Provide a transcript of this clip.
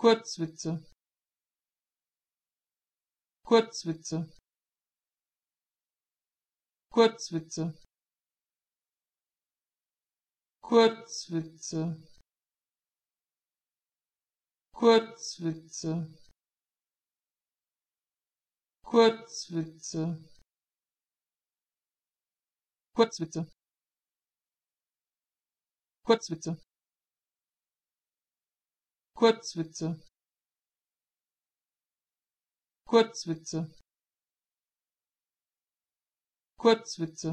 Kurzwitze Kurzwitze Kurzwitze Kurzwitze Kurzwitze Kurzwitze Kurzwitze Kurzwitze Kurzwitze Kurzwitze Kurzwitze